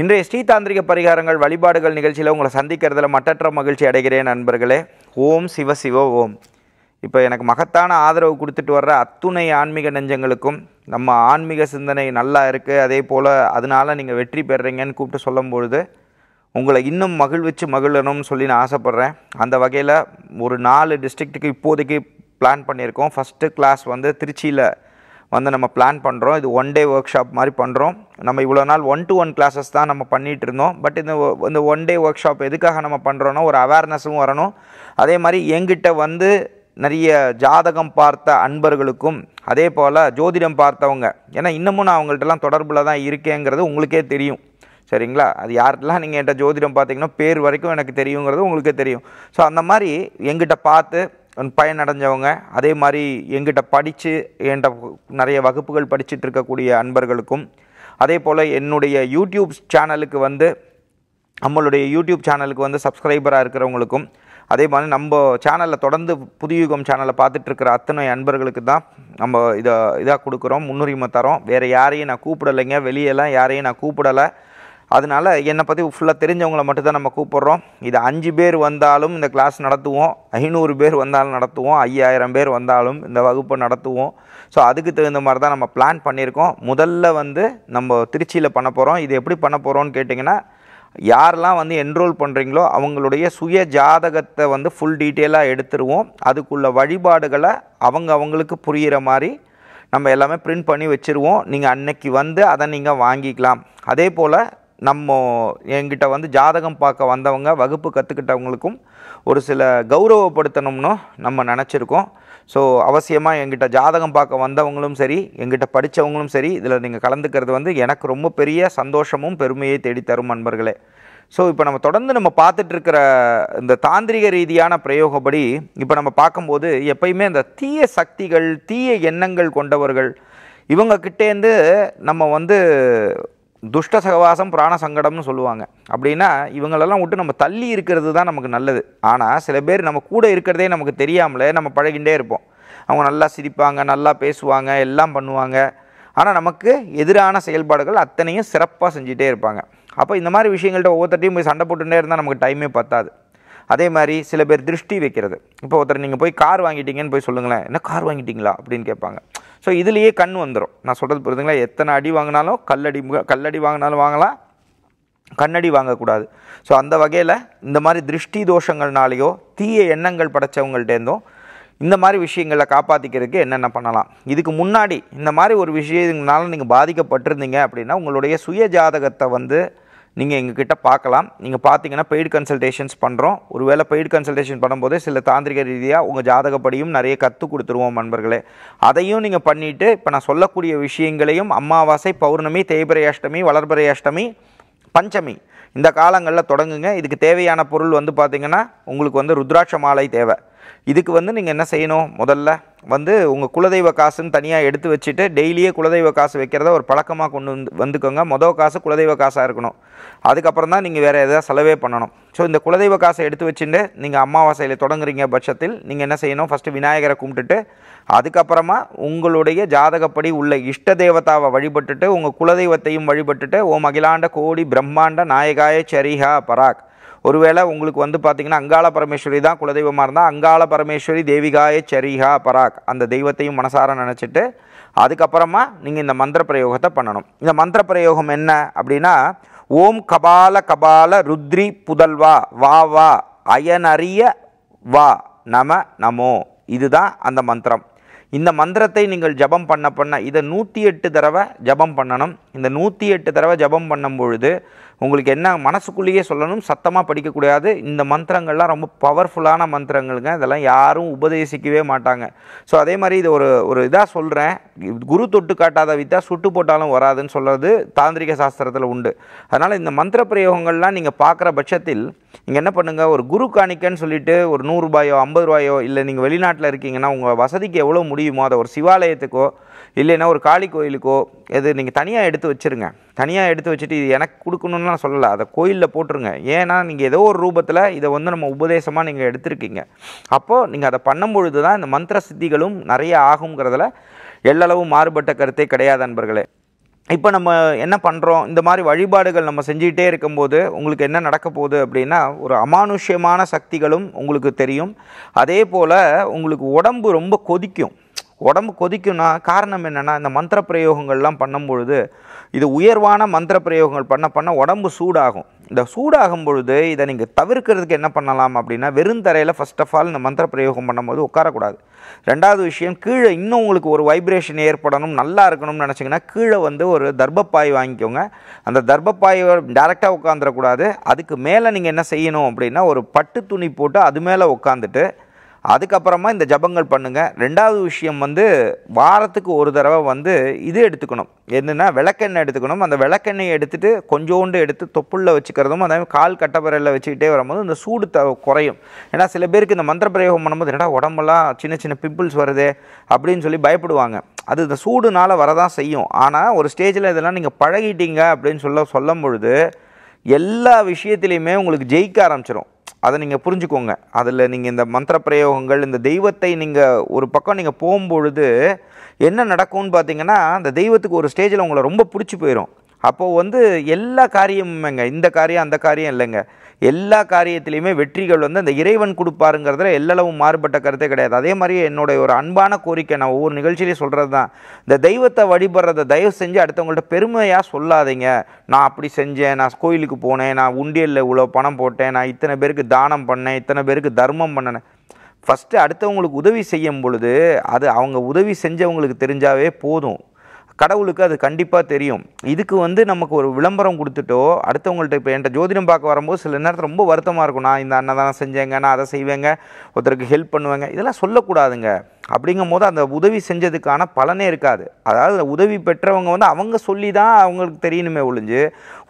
இன்றைய ஸ்ரீதாந்திரிக பரிகாரங்கள் வழிபாடுகள் நிகழ்ச்சியில் உங்களை சந்திக்கிறதுல மட்டற்ற மகிழ்ச்சி அடைகிறேன் நண்பர்களே ஓம் சிவ சிவ ஓம் இப்போ எனக்கு மகத்தான ஆதரவு கொடுத்துட்டு வர்ற அத்துணை ஆன்மீக நெஞ்சங்களுக்கும் நம்ம ஆன்மீக சிந்தனை நல்லா இருக்குது அதே போல் அதனால் நீங்கள் வெற்றி பெறுறீங்கன்னு கூப்பிட்டு சொல்லும்பொழுது உங்களை இன்னும் மகிழ்விச்சு மகிழணும்னு சொல்லி நான் ஆசைப்பட்றேன் அந்த வகையில் ஒரு நாலு டிஸ்ட்ரிக்ட்டுக்கு இப்போதைக்கு பிளான் பண்ணியிருக்கோம் ஃபஸ்ட்டு கிளாஸ் வந்து திருச்சியில் வந்து நம்ம பிளான் பண்ணுறோம் இது ஒன் டே ஒர்க் ஷாப் மாதிரி பண்ணுறோம் நம்ம இவ்வளோ நாள் ஒன் டு ஒன் கிளாஸஸ் தான் நம்ம பண்ணிகிட்டு இருந்தோம் பட் இந்த இந்த ஒன் டே ஒர்க் ஷாப் எதுக்காக நம்ம பண்ணுறோன்னா ஒரு அவேர்னஸும் வரணும் அதே மாதிரி எங்கிட்ட வந்து நிறைய ஜாதகம் பார்த்த அன்பர்களுக்கும் அதே போல் ஜோதிடம் பார்த்தவங்க ஏன்னா இன்னமும் நான் அவங்கள்ட்டலாம் தொடர்பில் தான் இருக்கேங்கிறது உங்களுக்கே தெரியும் சரிங்களா அது யார்கிட்டலாம் நீங்கள் என்கிட்ட ஜோதிடம் பார்த்தீங்கன்னா பேர் வரைக்கும் எனக்கு தெரியுங்கிறது உங்களுக்கே தெரியும் ஸோ அந்த மாதிரி எங்கிட்ட பார்த்து பயனடைஞ்சவங்க அதே மாதிரி எங்கிட்ட படித்து என்கிட்ட நிறைய வகுப்புகள் படிச்சுட்டு இருக்கக்கூடிய அன்பர்களுக்கும் அதே போல் என்னுடைய யூடியூப் சேனலுக்கு வந்து நம்மளுடைய யூடியூப் சேனலுக்கு வந்து சப்ஸ்கிரைபராக இருக்கிறவங்களுக்கும் அதே மாதிரி நம்ம சேனலில் தொடர்ந்து புதியுகம் சேனலை பார்த்துட்ருக்கிற அத்தனை அன்பர்களுக்கு தான் நம்ம இதை இதாக கொடுக்குறோம் முன்னுரிமை தரோம் வேறு யாரையும் நான் கூப்பிடலைங்க வெளியெல்லாம் யாரையும் நான் கூப்பிடலை அதனால் என்னை பற்றி ஃபுல்லாக தெரிஞ்சவங்களை மட்டும்தான் நம்ம கூப்பிட்றோம் இது அஞ்சு பேர் வந்தாலும் இந்த கிளாஸ் நடத்துவோம் ஐநூறு பேர் வந்தாலும் நடத்துவோம் ஐயாயிரம் பேர் வந்தாலும் இந்த வகுப்பை நடத்துவோம் ஸோ அதுக்கு தகுந்த மாதிரி தான் நம்ம பிளான் பண்ணியிருக்கோம் முதல்ல வந்து நம்ம திருச்சியில் பண்ண போகிறோம் இது எப்படி பண்ண போகிறோம்னு கேட்டிங்கன்னா யாரெல்லாம் வந்து என்ரோல் பண்ணுறீங்களோ அவங்களுடைய சுய ஜாதகத்தை வந்து ஃபுல் டீட்டெயிலாக எடுத்துருவோம் அதுக்குள்ள வழிபாடுகளை அவங்க அவங்களுக்கு புரிகிற மாதிரி நம்ம எல்லாமே பிரிண்ட் பண்ணி வச்சுருவோம் நீங்கள் அன்னைக்கு வந்து அதை நீங்கள் வாங்கிக்கலாம் அதே போல் நம்ம என்கிட்ட வந்து ஜாதகம் பார்க்க வந்தவங்க வகுப்பு கற்றுக்கிட்டவங்களுக்கும் ஒரு சில கௌரவப்படுத்தணும்னு நம்ம நினச்சிருக்கோம் ஸோ அவசியமாக எங்கிட்ட ஜாதகம் பார்க்க வந்தவங்களும் சரி எங்கிட்ட படித்தவங்களும் சரி இதில் நீங்கள் கலந்துக்கிறது வந்து எனக்கு ரொம்ப பெரிய சந்தோஷமும் பெருமையை தேடித்தரும் நண்பர்களே ஸோ இப்போ நம்ம தொடர்ந்து நம்ம பார்த்துட்ருக்கிற இந்த தாந்திரிக ரீதியான பிரயோகப்படி இப்போ நம்ம பார்க்கும்போது எப்பயுமே இந்த தீய சக்திகள் தீய எண்ணங்கள் கொண்டவர்கள் இவங்கக்கிட்டேருந்து நம்ம வந்து துஷ்ட சகவாசம் பிராண சங்கடம்னு சொல்லுவாங்க அப்படின்னா இவங்களெல்லாம் விட்டு நம்ம தள்ளி இருக்கிறது தான் நமக்கு நல்லது ஆனால் சில பேர் நம்ம கூட இருக்கிறதே நமக்கு தெரியாமலே நம்ம பழகிண்டே இருப்போம் அவங்க நல்லா சிரிப்பாங்க நல்லா பேசுவாங்க எல்லாம் பண்ணுவாங்க ஆனால் நமக்கு எதிரான செயல்பாடுகள் அத்தனையும் சிறப்பாக செஞ்சுட்டே இருப்பாங்க அப்போ இந்த மாதிரி விஷயங்கள்ட்ட ஒவ்வொருத்தையும் போய் சண்டை போட்டுட்டே இருந்தால் நமக்கு டைமே பத்தாது அதே மாதிரி சில பேர் திருஷ்டி வைக்கிறது இப்போ ஒருத்தர் நீங்கள் போய் கார் வாங்கிட்டீங்கன்னு போய் சொல்லுங்களேன் என்ன கார் வாங்கிட்டீங்களா அப்படின்னு கேட்பாங்க ஸோ இதுலேயே கண் வந்துடும் நான் சொல்கிறது புரியுதுங்களா எத்தனை அடி வாங்கினாலும் கல்லடி கல்லடி வாங்கினாலும் வாங்கலாம் கண்ணடி வாங்கக்கூடாது ஸோ அந்த வகையில் இந்த மாதிரி திருஷ்டி தோஷங்கள்னாலேயோ தீய எண்ணங்கள் படைத்தவங்கள்ட்டேருந்தும் இந்த மாதிரி விஷயங்களை காப்பாற்றிக்கிறதுக்கு என்னென்ன பண்ணலாம் இதுக்கு முன்னாடி இந்த மாதிரி ஒரு விஷயங்களால நீங்கள் பாதிக்கப்பட்டிருந்தீங்க அப்படின்னா உங்களுடைய சுய ஜாதகத்தை வந்து நீங்கள் எங்ககிட்ட பார்க்கலாம் நீங்கள் பார்த்தீங்கன்னா பெய்டு கன்சல்டேஷன்ஸ் பண்ணுறோம் ஒருவேளை பெய்டு கன்சல்டேஷன் பண்ணும்போது சில தாந்திரிக ரீதியாக உங்கள் ஜாதகப்படியும் நிறைய கற்றுக் கொடுத்துருவோம் நண்பர்களே அதையும் நீங்கள் பண்ணிவிட்டு இப்போ நான் சொல்லக்கூடிய விஷயங்களையும் அமாவாசை பௌர்ணமி தேய்பிரை அஷ்டமி வளர்பிரை அஷ்டமி பஞ்சமி இந்த காலங்களில் தொடங்குங்க இதுக்கு தேவையான பொருள் வந்து பார்த்திங்கன்னா உங்களுக்கு வந்து ருத்ராட்ச மாலை தேவை இதுக்கு வந்து நீங்கள் என்ன செய்யணும் முதல்ல வந்து உங்கள் குலதெய்வ காசுன்னு தனியாக எடுத்து வச்சுட்டு டெய்லியே குலதெய்வ காசு வைக்கிறத ஒரு பழக்கமாக கொண்டு வந்து வந்துக்கோங்க மொதல் காசு குலதெய்வ காசாக இருக்கணும் அதுக்கப்புறம் தான் நீங்கள் வேறு எதாவது செலவே பண்ணணும் ஸோ இந்த குலதெய்வ காசை எடுத்து வச்சுட்டு நீங்கள் அம்மாவாசையில் தொடங்குறீங்க பட்சத்தில் நீங்கள் என்ன செய்யணும் ஃபஸ்ட்டு விநாயகரை கும்பிட்டுட்டு அதுக்கப்புறமா உங்களுடைய ஜாதகப்படி உள்ள இஷ்ட தேவதாவை வழிபட்டுட்டு உங்கள் குலதெய்வத்தையும் வழிபட்டுட்டு ஓம் அகிலாண்ட கோடி பிரம்மாண்ட நாயகாய சரிஹா பராக் ஒருவேளை உங்களுக்கு வந்து பார்த்தீங்கன்னா அங்காள பரமேஸ்வரி தான் குலதெய்வமாக இருந்தால் அங்காள பரமேஸ்வரி தேவிகாய சரிகா பராக் அந்த தெய்வத்தையும் மனசார நினச்சிட்டு அதுக்கப்புறமா நீங்கள் இந்த மந்திர பிரயோகத்தை பண்ணணும் இந்த மந்திர பிரயோகம் என்ன அப்படின்னா ஓம் கபால கபால ருத்ரி புதல்வா வா வா அயனறிய வா நம நமோ இதுதான் அந்த மந்திரம் இந்த மந்திரத்தை நீங்கள் ஜபம் பண்ண பண்ண இதை நூற்றி எட்டு தடவை ஜபம் பண்ணணும் இந்த நூற்றி எட்டு தடவை ஜபம் பண்ணும் பொழுது உங்களுக்கு என்ன மனசுக்குள்ளேயே சொல்லணும் சத்தமாக படிக்கக்கூடாது இந்த மந்திரங்கள்லாம் ரொம்ப பவர்ஃபுல்லான மந்திரங்களுங்க இதெல்லாம் யாரும் உபதேசிக்கவே மாட்டாங்க ஸோ அதே மாதிரி இது ஒரு ஒரு இதாக சொல்கிறேன் குரு தொட்டு காட்டாத வித்தா சுட்டு போட்டாலும் வராதுன்னு சொல்கிறது தாந்திரிக சாஸ்திரத்தில் உண்டு அதனால் இந்த மந்திர பிரயோகங்கள்லாம் நீங்கள் பார்க்குற பட்சத்தில் நீங்கள் என்ன பண்ணுங்கள் ஒரு குரு காணிக்கன்னு சொல்லிட்டு ஒரு நூறுரூபாயோ ஐம்பது ரூபாயோ இல்லை நீங்கள் வெளிநாட்டில் இருக்கீங்கன்னா உங்கள் வசதிக்கு எவ்வளோ முடியுமோ அதை ஒரு சிவாலயத்துக்கோ இல்லைன்னா ஒரு காளி கோயிலுக்கோ இது நீங்கள் தனியாக எடுத்து வச்சுருங்க தனியாக எடுத்து வச்சுட்டு இது எனக்கு கொடுக்கணுன்னா நான் சொல்லலை அதை கோயிலில் போட்டுருங்க ஏன்னா நீங்கள் ஏதோ ஒரு ரூபத்தில் இதை வந்து நம்ம உபதேசமாக நீங்கள் எடுத்திருக்கீங்க அப்போது நீங்கள் அதை பண்ணும்பொழுது தான் இந்த மந்திர சித்திகளும் நிறைய ஆகுங்கிறதுல எல்லளவு மாறுபட்ட கருத்தே கிடையாது நண்பர்களே இப்போ நம்ம என்ன பண்ணுறோம் இந்த மாதிரி வழிபாடுகள் நம்ம செஞ்சுக்கிட்டே இருக்கும்போது உங்களுக்கு என்ன நடக்க போகுது அப்படின்னா ஒரு அமானுஷ்யமான சக்திகளும் உங்களுக்கு தெரியும் அதே போல் உங்களுக்கு உடம்பு ரொம்ப கொதிக்கும் உடம்பு கொதிக்கும்னா காரணம் என்னென்னா இந்த மந்திர பிரயோகங்கள்லாம் பண்ணும்பொழுது இது உயர்வான மந்திர பிரயோகங்கள் பண்ண பண்ண உடம்பு சூடாகும் இந்த சூடாகும் பொழுது இதை நீங்கள் தவிர்க்கிறதுக்கு என்ன பண்ணலாம் அப்படின்னா வெறும் தரையில் ஃபஸ்ட் ஆஃப் ஆல் இந்த மந்திர பிரயோகம் பண்ணும்போது உட்காரக்கூடாது ரெண்டாவது விஷயம் கீழே இன்னும் உங்களுக்கு ஒரு வைப்ரேஷன் ஏற்படணும் நல்லா இருக்கணும்னு நினச்சிங்கன்னா கீழே வந்து ஒரு தர்ப்பப்பாய் வாங்கிக்கோங்க அந்த தர்ப்பப்பாய் டேரெக்டாக உட்காந்துடக்கூடாது அதுக்கு மேலே நீங்கள் என்ன செய்யணும் அப்படின்னா ஒரு பட்டு துணி போட்டு அது மேலே உட்காந்துட்டு அதுக்கப்புறமா இந்த ஜபங்கள் பண்ணுங்கள் ரெண்டாவது விஷயம் வந்து வாரத்துக்கு ஒரு தடவை வந்து இது எடுத்துக்கணும் என்னென்னா விளக்கெண்ணெய் எடுத்துக்கணும் அந்த விளக்கெண்ணெயை எடுத்துகிட்டு கொஞ்சோண்டு எடுத்து தொப்புளில் வச்சுக்கிறதும் அதே கால் கட்டப்பறையில் வச்சுக்கிட்டே வரும்போது இந்த சூடு த குறையும் ஏன்னா சில பேருக்கு இந்த மந்திர பிரயோகம் பண்ணும்போது என்னடா உடம்பெல்லாம் சின்ன சின்ன பிம்பிள்ஸ் வருது அப்படின்னு சொல்லி பயப்படுவாங்க அது இந்த சூடுனால் வரதான் செய்யும் ஆனால் ஒரு ஸ்டேஜில் இதெல்லாம் நீங்கள் பழகிட்டீங்க அப்படின்னு சொல்ல சொல்லும் பொழுது எல்லா விஷயத்துலையுமே உங்களுக்கு ஜெயிக்க ஆரம்பிச்சிடும் அதை நீங்கள் புரிஞ்சுக்கோங்க அதில் நீங்கள் இந்த மந்திர பிரயோகங்கள் இந்த தெய்வத்தை நீங்கள் ஒரு பக்கம் நீங்கள் போகும்பொழுது என்ன நடக்கும்னு பார்த்தீங்கன்னா அந்த தெய்வத்துக்கு ஒரு ஸ்டேஜில் உங்களை ரொம்ப பிடிச்சி போயிடும் அப்போது வந்து எல்லா காரியமுமேங்க இந்த காரியம் அந்த காரியம் இல்லைங்க எல்லா காரியத்திலையுமே வெற்றிகள் வந்து அந்த இறைவன் கொடுப்பாருங்கிறதுல எல்லளவும் மாறுபட்ட கருத்தே கிடையாது அதே மாதிரி என்னுடைய ஒரு அன்பான கோரிக்கை நான் ஒவ்வொரு நிகழ்ச்சியிலையும் சொல்கிறது தான் இந்த தெய்வத்தை வழிபடுறத தயவு செஞ்சு அடுத்தவங்கள்ட்ட பெருமையாக சொல்லாதீங்க நான் அப்படி செஞ்சேன் நான் கோயிலுக்கு போனேன் நான் உண்டியலில் இவ்வளோ பணம் போட்டேன் நான் இத்தனை பேருக்கு தானம் பண்ணேன் இத்தனை பேருக்கு தர்மம் பண்ணினேன் ஃபஸ்ட்டு அடுத்தவங்களுக்கு உதவி செய்யும் பொழுது அது அவங்க உதவி செஞ்சவங்களுக்கு தெரிஞ்சாவே போதும் கடவுளுக்கு அது கண்டிப்பாக தெரியும் இதுக்கு வந்து நமக்கு ஒரு விளம்பரம் கொடுத்துட்டோ அடுத்தவங்கள்ட்ட இப்போ என்கிட்ட ஜோதிடம் பார்க்க வரும்போது சில நேரத்தில் ரொம்ப வருத்தமாக இருக்கும் நான் இந்த அன்னதானம் செஞ்சேங்க நான் அதை செய்வேங்க ஒருத்தருக்கு ஹெல்ப் பண்ணுவேங்க இதெல்லாம் சொல்லக்கூடாதுங்க அப்படிங்கும் போது அந்த உதவி செஞ்சதுக்கான பலனே இருக்காது அதாவது உதவி பெற்றவங்க வந்து அவங்க சொல்லி தான் அவங்களுக்கு தெரியணுமே ஒழிஞ்சு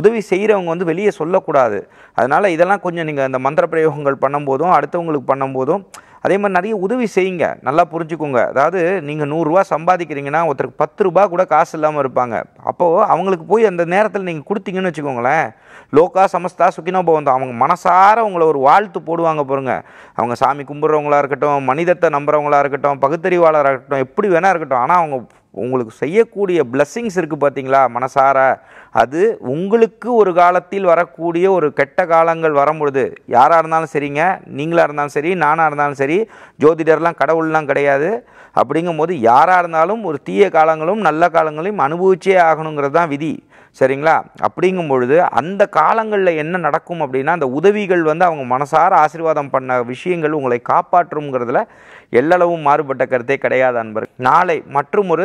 உதவி செய்கிறவங்க வந்து வெளியே சொல்லக்கூடாது அதனால் இதெல்லாம் கொஞ்சம் நீங்கள் அந்த மந்திர பிரயோகங்கள் பண்ணும்போதும் அடுத்தவங்களுக்கு பண்ணும்போதும் அதே மாதிரி நிறைய உதவி செய்யுங்க நல்லா புரிஞ்சுக்கோங்க அதாவது நீங்கள் நூறுரூவா சம்பாதிக்கிறீங்கன்னா ஒருத்தருக்கு பத்து ரூபா கூட காசு இல்லாமல் இருப்பாங்க அப்போது அவங்களுக்கு போய் அந்த நேரத்தில் நீங்கள் கொடுத்தீங்கன்னு வச்சுக்கோங்களேன் லோக்கா சமஸ்தா சுக்கினோ பவந்தம் அவங்க மனசார உங்களை ஒரு வாழ்த்து போடுவாங்க பாருங்க அவங்க சாமி கும்பிட்றவங்களா இருக்கட்டும் மனிதத்தை நம்புறவங்களா இருக்கட்டும் பகுத்தறிவாளராக இருக்கட்டும் எப்படி வேணா இருக்கட்டும் ஆனால் அவங்க உங்களுக்கு செய்யக்கூடிய பிளஸ்ஸிங்ஸ் இருக்குது பார்த்தீங்களா மனசார அது உங்களுக்கு ஒரு காலத்தில் வரக்கூடிய ஒரு கெட்ட காலங்கள் வரும்பொழுது யாராக இருந்தாலும் சரிங்க நீங்களாக இருந்தாலும் சரி நானாக இருந்தாலும் சரி ஜோதிடர்லாம் கடவுள்லாம் கிடையாது அப்படிங்கும் போது யாராக இருந்தாலும் ஒரு தீய காலங்களும் நல்ல காலங்களையும் அனுபவிச்சே ஆகணுங்கிறது தான் விதி சரிங்களா அப்படிங்கும் பொழுது அந்த காலங்களில் என்ன நடக்கும் அப்படின்னா அந்த உதவிகள் வந்து அவங்க மனசார ஆசீர்வாதம் பண்ண விஷயங்கள் உங்களை காப்பாற்றுங்கிறதுல எல்லளவும் மாறுபட்ட கருத்தே கிடையாது அன்பர் நாளை மற்றும் ஒரு